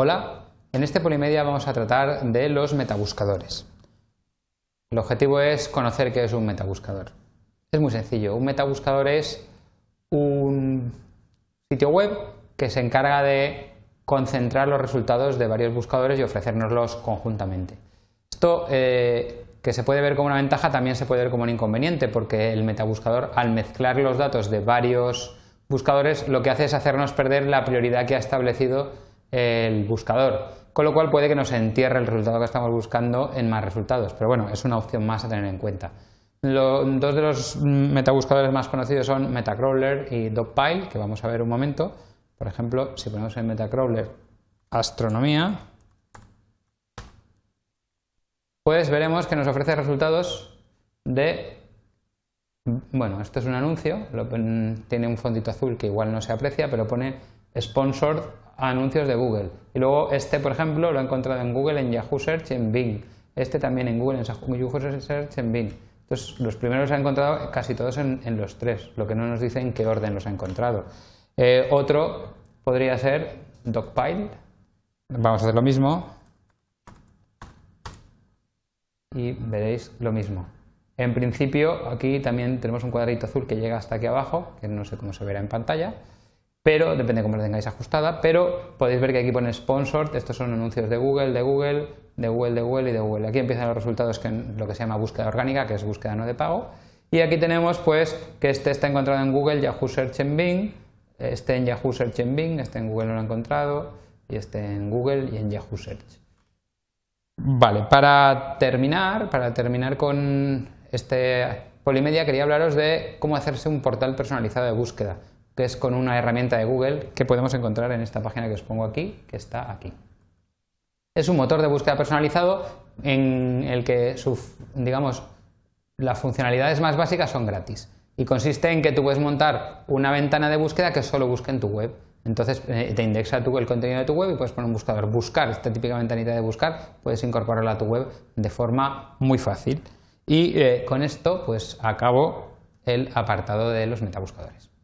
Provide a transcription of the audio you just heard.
Hola, en este Polimedia vamos a tratar de los metabuscadores. El objetivo es conocer qué es un metabuscador. Es muy sencillo, un metabuscador es un sitio web que se encarga de concentrar los resultados de varios buscadores y ofrecérnoslos conjuntamente. Esto eh, que se puede ver como una ventaja también se puede ver como un inconveniente porque el metabuscador al mezclar los datos de varios buscadores lo que hace es hacernos perder la prioridad que ha establecido el buscador, con lo cual puede que nos entierre el resultado que estamos buscando en más resultados, pero bueno, es una opción más a tener en cuenta. dos de los metabuscadores más conocidos son Metacrawler y Dogpile, que vamos a ver un momento. Por ejemplo, si ponemos en Metacrawler astronomía, pues veremos que nos ofrece resultados de... Bueno, esto es un anuncio, tiene un fondito azul que igual no se aprecia, pero pone sponsored anuncios de Google. Y luego este, por ejemplo, lo he encontrado en Google, en Yahoo Search, en Bing. Este también en Google, en Yahoo Search, en Bing. Entonces, los primeros los ha encontrado casi todos en, los tres, lo que no nos dice en qué orden los ha encontrado. Eh, otro podría ser Docpile. Vamos a hacer lo mismo. Y veréis lo mismo. En principio, aquí también tenemos un cuadrito azul que llega hasta aquí abajo, que no sé cómo se verá en pantalla pero depende de cómo lo tengáis ajustada, pero podéis ver que aquí pone sponsored, estos son anuncios de Google, de Google, de Google, de Google y de Google. Aquí empiezan los resultados que lo que se llama búsqueda orgánica, que es búsqueda no de pago, y aquí tenemos pues que este está encontrado en Google, Yahoo Search en Bing, este en Yahoo Search en Bing, este en Google no lo ha encontrado, y este en Google y en Yahoo Search. Vale, para terminar, para terminar con este Polimedia quería hablaros de cómo hacerse un portal personalizado de búsqueda que es con una herramienta de Google que podemos encontrar en esta página que os pongo aquí, que está aquí. Es un motor de búsqueda personalizado en el que, digamos, las funcionalidades más básicas son gratis y consiste en que tú puedes montar una ventana de búsqueda que solo busque en tu web. Entonces eh, te indexa el contenido de tu web y puedes poner un buscador. Buscar, esta típica ventanita de buscar, puedes incorporarla a tu web de forma muy fácil. Y eh, con esto, pues acabo el apartado de los metabuscadores.